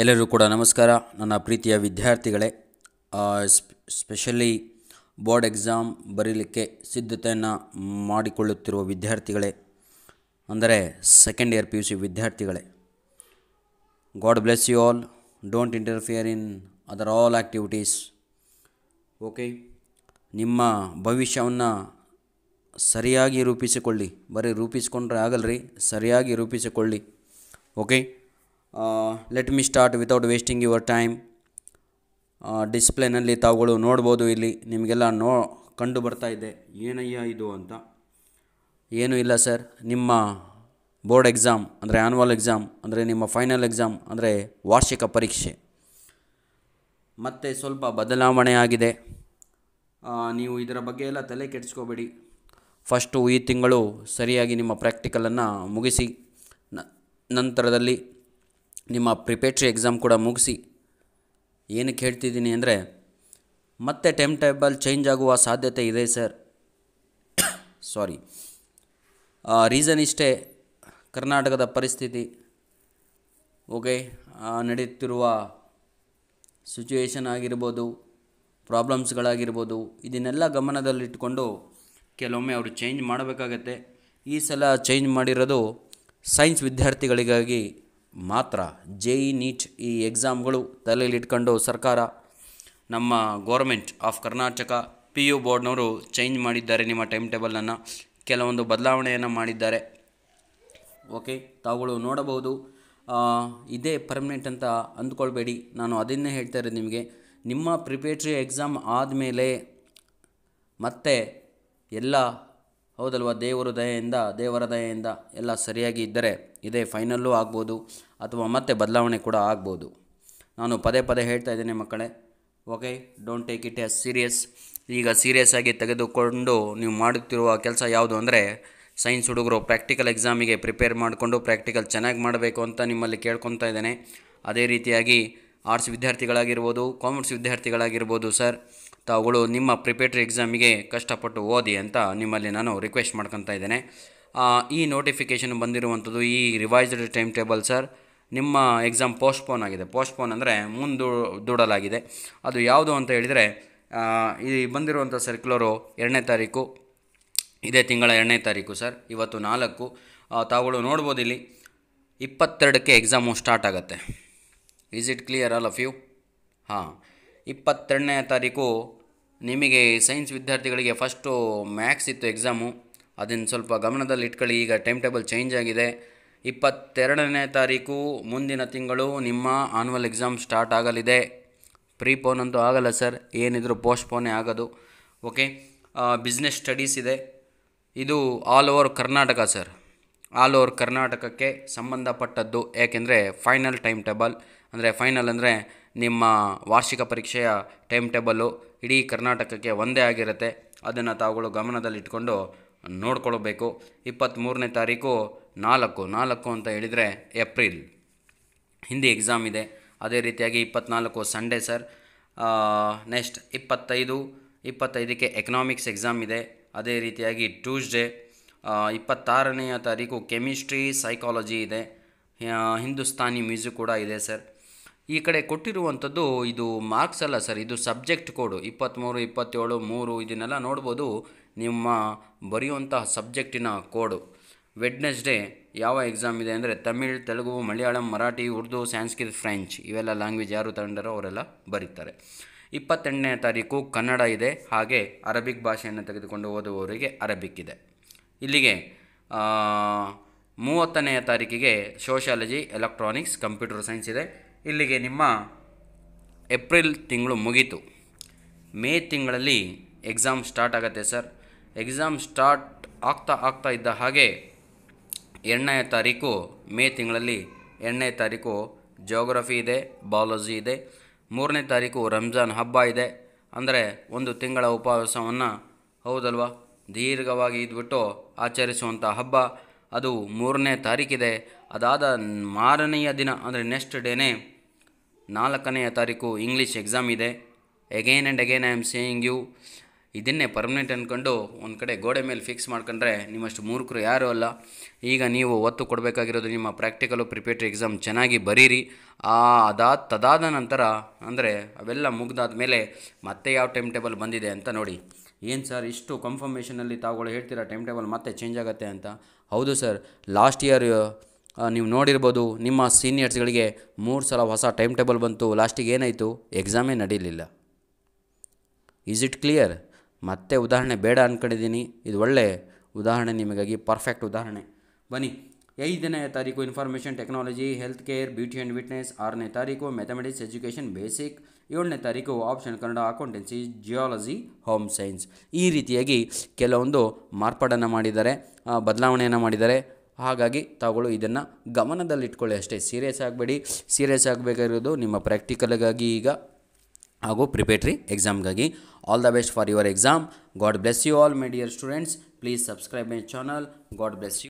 ಎಲ್ಲರೂ ಕೂಡ ನಮಸ್ಕಾರ ನನ್ನ ಪ್ರೀತಿಯ ವಿದ್ಯಾರ್ಥಿಗಳೇ ಸ್ಪೆಷಲಿ ಬೋರ್ಡ್ ಎಕ್ಸಾಮ್ ಬರೀಲಿಕ್ಕೆ ಸಿದ್ಧತೆಯನ್ನು ಮಾಡಿಕೊಳ್ಳುತ್ತಿರುವ ವಿದ್ಯಾರ್ಥಿಗಳೇ ಅಂದರೆ second year P U C ವಿದ್ಯಾರ್ಥಿಗಳೇ God bless you all don't interfere in other all activities okay ನಿಮ್ಮ ಭವಿಷ್ಯವನ್ನು ಸರಿಯಾಗಿ ರೂಪಿಸಿಕೊಳ್ಳಿ ಬರೀ ರೂಪಿಸಿಕೊಂಡ್ರೆ ಆಗಲ್ರಿ ಸರಿಯಾಗಿ ರೂಪಿಸಿಕೊಳ್ಳಿ okay let me start without wasting your time ಡಿಸ್ಪ್ಲೇನಲ್ಲಿ ತಾವುಗಳು ನೋಡ್ಬೋದು ಇಲ್ಲಿ ನಿಮಗೆಲ್ಲ ನೋ ಕಂಡು ಬರ್ತಾ ಇದೆ ಏನಯ್ಯ ಇದು ಅಂತ ಏನೂ ಇಲ್ಲ ಸರ್ ನಿಮ್ಮ ಬೋರ್ಡ್ ಎಕ್ಸಾಮ್ ಅಂದರೆ ಆ್ಯನ್ವಲ್ ಎಕ್ಸಾಮ್ ಅಂದರೆ ನಿಮ್ಮ ಫೈನಲ್ ಎಕ್ಸಾಮ್ ಅಂದರೆ ವಾರ್ಷಿಕ ಪರೀಕ್ಷೆ ಮತ್ತು ಸ್ವಲ್ಪ ಬದಲಾವಣೆ ಆಗಿದೆ ನೀವು ಇದರ ಬಗ್ಗೆ ಎಲ್ಲ ತಲೆ ಕೆಡಿಸ್ಕೋಬೇಡಿ ಫಸ್ಟು ಈ ತಿಂಗಳು ಸರಿಯಾಗಿ ನಿಮ್ಮ ಪ್ರಾಕ್ಟಿಕಲನ್ನು ಮುಗಿಸಿ ನಂತರದಲ್ಲಿ ನಿಮ್ಮ ಪ್ರಿಪೇಟ್ರಿ ಎಕ್ಸಾಮ್ ಕೂಡ ಮುಗಿಸಿ ಏನಕ್ಕೆ ಹೇಳ್ತಿದ್ದೀನಿ ಅಂದರೆ ಮತ್ತೆ ಟೈಮ್ ಟೇಬಲ್ ಚೇಂಜ್ ಆಗುವ ಸಾಧ್ಯತೆ ಇದೆ ಸರ್ ಸಾರಿ ರೀಸನ್ ಇಷ್ಟೇ ಕರ್ನಾಟಕದ ಪರಿಸ್ಥಿತಿ ಓಕೆ ನಡೆಯುತ್ತಿರುವ ಸಿಚುವೇಶನ್ ಆಗಿರ್ಬೋದು ಪ್ರಾಬ್ಲಮ್ಸ್ಗಳಾಗಿರ್ಬೋದು ಇದನ್ನೆಲ್ಲ ಗಮನದಲ್ಲಿಟ್ಟುಕೊಂಡು ಕೆಲವೊಮ್ಮೆ ಅವರು ಚೇಂಜ್ ಮಾಡಬೇಕಾಗತ್ತೆ ಈ ಸಲ ಚೇಂಜ್ ಮಾಡಿರೋದು ಸೈನ್ಸ್ ವಿದ್ಯಾರ್ಥಿಗಳಿಗಾಗಿ ಮಾತ್ರ ಜೆ ಇ ನೀಟ್ ಈ ಎಕ್ಸಾಮ್ಗಳು ತಲೆಯಲ್ಲಿಟ್ಕೊಂಡು ಸರ್ಕಾರ ನಮ್ಮ government of Karnataka P U ಬೋರ್ಡ್ನವರು ಚೇಂಜ್ ಮಾಡಿದ್ದಾರೆ ನಿಮ್ಮ ಟೈಮ್ ಟೇಬಲನ್ನು ಕೆಲವೊಂದು ಬದಲಾವಣೆಯನ್ನು ಮಾಡಿದ್ದಾರೆ ಓಕೆ ತಾವುಗಳು ನೋಡಬಹುದು ಇದೇ ಪರ್ಮನೆಂಟ್ ಅಂತ ಅಂದ್ಕೊಳ್ಬೇಡಿ ನಾನು ಅದನ್ನೇ ಹೇಳ್ತಾ ಇರೋದು ನಿಮಗೆ ನಿಮ್ಮ ಪ್ರಿಪೇಟ್ರಿ ಎಕ್ಸಾಮ್ ಆದಮೇಲೆ ಮತ್ತೆ ಎಲ್ಲ ಹೌದಲ್ವಾ ದೇವರ ದಯೆಯಿಂದ ದೇವರ ದಯೆಯಿಂದ ಎಲ್ಲ ಸರಿಯಾಗಿ ಇದ್ದರೆ ಇದೇ ಫೈನಲ್ಲೂ ಆಗ್ಬೋದು ಅಥವಾ ಮತ್ತೆ ಬದಲಾವಣೆ ಕೂಡ ಆಗ್ಬೋದು ನಾನು ಪದೇ ಪದೇ ಹೇಳ್ತಾ ಇದ್ದೀನಿ ಮಕ್ಕಳೇ okay don't take it as serious ಈಗ ಸೀರಿಯಸ್ ಆಗಿ ತೆಗೆದುಕೊಂಡು ನೀವು ಮಾಡುತ್ತಿರುವ ಕೆಲಸ ಯಾವುದು ಅಂದರೆ ಸೈನ್ಸ್ ಹುಡುಗರು ಪ್ರಾಕ್ಟಿಕಲ್ ಎಕ್ಸಾಮಿಗೆ ಪ್ರಿಪೇರ್ ಮಾಡಿಕೊಂಡು ಪ್ರಾಕ್ಟಿಕಲ್ ಚೆನ್ನಾಗಿ ಮಾಡಬೇಕು ಅಂತ ನಿಮ್ಮಲ್ಲಿ ಕೇಳ್ಕೊತಾ ಇದ್ದೇನೆ ಅದೇ ರೀತಿಯಾಗಿ ಆರ್ಟ್ಸ್ ವಿದ್ಯಾರ್ಥಿಗಳಾಗಿರ್ಬೋದು ಕಾಮರ್ಸ್ ವಿದ್ಯಾರ್ಥಿಗಳಾಗಿರ್ಬೋದು ಸರ್ ತಾವುಗಳು ನಿಮ್ಮ ಪ್ರಿಪೇಟ್ರಿ ಎಕ್ಸಾಮಿಗೆ ಕಷ್ಟಪಟ್ಟು ಓದಿ ಅಂತ ನಿಮ್ಮಲ್ಲಿ ನಾನು ರಿಕ್ವೆಸ್ಟ್ ಮಾಡ್ಕೊತಾ ಇದ್ದೇನೆ ಈ ನೋಟಿಫಿಕೇಷನ್ ಬಂದಿರುವಂಥದ್ದು ಈ ರಿವೈಸ್ಡ್ ಟೈಮ್ ಟೇಬಲ್ ಸರ್ ನಿಮ್ಮ ಎಕ್ಸಾಮ್ ಪೋಸ್ಟ್ಪೋನ್ ಆಗಿದೆ ಪೋಸ್ಟ್ಪೋನ್ ಅಂದರೆ ಮುಂದೂ ದೂಡಲಾಗಿದೆ ಅದು ಯಾವುದು ಅಂತ ಹೇಳಿದರೆ ಈ ಬಂದಿರುವಂಥ ಸರ್ಕ್ಯುಲರು ಎರಡನೇ ತಾರೀಕು ಇದೇ ತಿಂಗಳ ಎರಡನೇ ತಾರೀಕು ಸರ್ ಇವತ್ತು ನಾಲ್ಕು ತಾವುಗಳು ನೋಡ್ಬೋದು ಇಲ್ಲಿ ಇಪ್ಪತ್ತೆರಡಕ್ಕೆ ಎಕ್ಸಾಮು ಸ್ಟಾರ್ಟ್ ಆಗುತ್ತೆ is it clear all of you ಹಾಂ ಇಪ್ಪತ್ತೆರಡನೇ ತಾರೀಕು ನಿಮಗೆ ಸೈನ್ಸ್ ವಿದ್ಯಾರ್ಥಿಗಳಿಗೆ ಫಸ್ಟು ಮ್ಯಾಥ್ಸ್ ಇತ್ತು ಎಕ್ಸಾಮು ಅದನ್ನು ಸ್ವಲ್ಪ ಗಮನದಲ್ಲಿ ಇಟ್ಕೊಳ್ಳಿ ಈಗ ಟೈಮ್ ಟೇಬಲ್ ಚೇಂಜ್ ಆಗಿದೆ ಇಪ್ಪತ್ತೆರಡನೇ ತಾರೀಕು ಮುಂದಿನ ತಿಂಗಳು ನಿಮ್ಮ ಆನ್ವಲ್ ಎಕ್ಸಾಮ್ ಸ್ಟಾರ್ಟ್ ಆಗಲಿದೆ ಪ್ರೀಪೋನ್ ಅಂತೂ ಆಗಲ್ಲ ಸರ್ ಏನಿದ್ರೂ ಪೋಸ್ಟ್ಪೋನೇ ಆಗೋದು ಓಕೆ ಬಿಸ್ನೆಸ್ ಸ್ಟಡೀಸ್ ಇದೆ ಇದು all over Karnataka sir all over ಕರ್ನಾಟಕಕ್ಕೆ ಸಂಬಂಧಪಟ್ಟದ್ದು ಏಕೆಂದರೆ ಫೈನಲ್ ಟೈಮ್ ಟೇಬಲ್ ಅಂದರೆ ಫೈನಲ್ ಅಂದರೆ ನಿಮ್ಮ ವಾರ್ಷಿಕ ಪರೀಕ್ಷೆಯ ಟೈಮ್ ಟೇಬಲ್ಲು ಇಡೀ ಕರ್ನಾಟಕಕ್ಕೆ ಒಂದೇ ಆಗಿರುತ್ತೆ ಅದನ್ನು ತಾವುಗಳು ಗಮನದಲ್ಲಿಟ್ಕೊಂಡು ನೋಡ್ಕೊಳ್ಬೇಕು ಇಪ್ಪತ್ತ್ಮೂರನೇ ತಾರೀಕು ನಾಲ್ಕು ನಾಲ್ಕು ಅಂತ ಹೇಳಿದರೆ ಏಪ್ರಿಲ್ ಹಿಂದಿ ಎಕ್ಸಾಮ್ ಇದೆ ಅದೇ ರೀತಿಯಾಗಿ ಇಪ್ಪತ್ತ್ನಾಲ್ಕು ಸಂಡೇ ಸರ್ ನೆಕ್ಸ್ಟ್ ಇಪ್ಪತ್ತೈದು ಇಪ್ಪತ್ತೈದಕ್ಕೆ ಎಕನಾಮಿಕ್ಸ್ ಎಕ್ಸಾಮ್ ಇದೆ ಅದೇ ರೀತಿಯಾಗಿ ಟ್ಯೂಸ್ಡೇ ಇಪ್ಪತ್ತಾರನೆಯ ತಾರೀಕು ಕೆಮಿಸ್ಟ್ರಿ ಸೈಕಾಲಜಿ ಇದೆ ಹಿಂದೂಸ್ತಾನಿ ಮ್ಯೂಸಿಕ್ ಕೂಡ ಇದೆ ಸರ್ ಈ ಕಡೆ ಕೊಟ್ಟಿರುವಂಥದ್ದು ಇದು ಮಾರ್ಕ್ಸ್ ಅಲ್ಲ ಸರ್ ಇದು ಸಬ್ಜೆಕ್ಟ್ ಕೋಡು ಇಪ್ಪತ್ತ್ಮೂರು ಇಪ್ಪತ್ತೇಳು ಮೂರು ಇದನ್ನೆಲ್ಲ ನೋಡ್ಬೋದು ನಿಮ್ಮ ಬರೆಯುವಂತಹ ಸಬ್ಜೆಕ್ಟಿನ ಕೋಡು ವೆಡ್ನೆಸ್ಡೇ ಯಾವ ಎಕ್ಸಾಮ್ ಇದೆ ಅಂದರೆ ತಮಿಳ್ ತೆಲುಗು ಮಲಯಾಳಂ ಮರಾಠಿ ಉರ್ದು ಸ್ಯಾನ್ಸ್ಕ್ರಿತ್ ಫ್ರೆಂಚ್ ಇವೆಲ್ಲ ಲ್ಯಾಂಗ್ವೇಜ್ ಯಾರು ತಗೊಂಡರೋ ಅವರೆಲ್ಲ ಬರೀತಾರೆ ಇಪ್ಪತ್ತೆಂಟನೇ ತಾರೀಕು ಕನ್ನಡ ಇದೆ ಹಾಗೆ ಅರಬಿಕ್ ಭಾಷೆಯನ್ನು ತೆಗೆದುಕೊಂಡು ಓದುವವರಿಗೆ ಅರಬಿಕ್ ಇದೆ ಇಲ್ಲಿಗೆ ಮೂವತ್ತನೆಯ ತಾರೀಕಿಗೆ ಸೋಷಾಲಜಿ ಎಲೆಕ್ಟ್ರಾನಿಕ್ಸ್ ಕಂಪ್ಯೂಟರ್ ಸೈನ್ಸ್ ಇದೆ ಇಲ್ಲಿಗೆ ನಿಮ್ಮ ಏಪ್ರಿಲ್ ತಿಂಗಳು ಮುಗೀತು ಮೇ ತಿಂಗಳಲ್ಲಿ ಎಕ್ಸಾಮ್ ಸ್ಟಾರ್ಟ್ ಆಗುತ್ತೆ ಸರ್ ಎಕ್ಸಾಮ್ ಸ್ಟಾರ್ಟ್ ಆಗ್ತಾ ಆಗ್ತಾ ಇದ್ದ ಹಾಗೆ ಎರಡನೇ ತಾರೀಕು ಮೇ ತಿಂಗಳಲ್ಲಿ ಎರಡನೇ ತಾರೀಕು ಜೋಗ್ರಫಿ ಇದೆ ಬಾಲಜಿ ಇದೆ ಮೂರನೇ ತಾರೀಕು ರಂಜಾನ್ ಹಬ್ಬ ಇದೆ ಅಂದರೆ ಒಂದು ತಿಂಗಳ ಉಪವಾಸವನ್ನು ಹೌದಲ್ವಾ ದೀರ್ಘವಾಗಿ ಇದ್ಬಿಟ್ಟು ಆಚರಿಸುವಂಥ ಹಬ್ಬ ಅದು ಮೂರನೇ ತಾರೀಕಿದೆ ಅದಾದ ಮಾರನೆಯ ದಿನ ಅಂದರೆ ನೆಕ್ಸ್ಟ್ ಡೇನೇ ನಾಲ್ಕನೆಯ ತಾರೀಕು ಇಂಗ್ಲೀಷ್ ಎಕ್ಸಾಮ್ ಇದೆ again and again I am saying you ಇದನ್ನೇ ಪರ್ಮನೆಂಟ್ ಅಂದ್ಕೊಂಡು ಒಂದು ಕಡೆ ಗೋಡೆ ಮೇಲೆ ಫಿಕ್ಸ್ ಮಾಡ್ಕೊಂಡ್ರೆ ನಿಮ್ಮಷ್ಟು ಮೂರ್ಖರು ಯಾರೂ ಅಲ್ಲ ಈಗ ನೀವು ಒತ್ತು ಕೊಡಬೇಕಾಗಿರೋದು ನಿಮ್ಮ ಪ್ರಾಕ್ಟಿಕಲು ಪ್ರಿಪೇಟ್ರಿ ಎಕ್ಸಾಮ್ ಚೆನ್ನಾಗಿ ಬರೀರಿ ಆ ಅದಾದ ತದಾದ ನಂತರ ಅಂದರೆ ಅವೆಲ್ಲ ಮುಗ್ದಾದ ಮೇಲೆ ಮತ್ತೆ ಯಾವ ಟೈಮ್ ಟೇಬಲ್ ಬಂದಿದೆ ಅಂತ ನೋಡಿ ಏನು ಸರ್ ಇಷ್ಟು ಕನ್ಫರ್ಮೇಷನಲ್ಲಿ ತಾವುಗಳು ಹೇಳ್ತೀರಾ ಟೈಮ್ ಟೇಬಲ್ ಮತ್ತೆ ಚೇಂಜ್ ಆಗುತ್ತೆ ಅಂತ ಹೌದು ಸರ್ ಲಾಸ್ಟ್ ಇಯರ್ ನೀವು ನೋಡಿರ್ಬೋದು ನಿಮ್ಮ ಸೀನಿಯರ್ಸ್ಗಳಿಗೆ ಮೂರು ಸಲ ಹೊಸ ಟೈಮ್ ಟೇಬಲ್ ಬಂತು ಲಾಸ್ಟಿಗೆ ಏನಾಯಿತು ಎಕ್ಸಾಮೇ ನಡೀಲಿಲ್ಲ ಈಸ್ ಇಟ್ ಕ್ಲಿಯರ್ ಮತ್ತೆ ಉದಾಹರಣೆ ಬೇಡ ಅಂದ್ಕೊಂಡಿದ್ದೀನಿ ಇದು ಒಳ್ಳೆ ಉದಾಹರಣೆ ನಿಮಗಾಗಿ ಪರ್ಫೆಕ್ಟ್ ಉದಾಹರಣೆ ಬನ್ನಿ ಐದನೇ ತಾರೀಕು information technology health care beauty and wellness ಆರನೇ ತಾರೀಕು ಮ್ಯಾಥಮೆಟಿಕ್ಸ್ ಎಜುಕೇಷನ್ ಬೇಸಿಕ್ ಏಳನೇ ತಾರೀಕು option Kannada accountancy geology home science ಈ ರೀತಿಯಾಗಿ ಕೆಲವೊಂದು ಮಾರ್ಪಾಡನ್ನು ಮಾಡಿದ್ದಾರೆ ಬದಲಾವಣೆಯನ್ನು ಮಾಡಿದ್ದಾರೆ ಹಾಗಾಗಿ ತಾವುಗಳು ಇದನ್ನು ಗಮನದಲ್ಲಿಟ್ಕೊಳ್ಳಿ ಅಷ್ಟೇ ಸೀರಿಯಸ್ ಆಗಬೇಡಿ ಸೀರಿಯಸ್ ಆಗಬೇಕಾಗಿರೋದು ನಿಮ್ಮ ಪ್ರಾಕ್ಟಿಕಲ್ಗಾಗಿ ಈಗ ಹಾಗೂ ಪ್ರಿಪೇಟ್ರಿ ಎಕ್ಸಾಮ್ಗಾಗಿ all the best for your exam God bless you all my dear students please subscribe my channel God bless you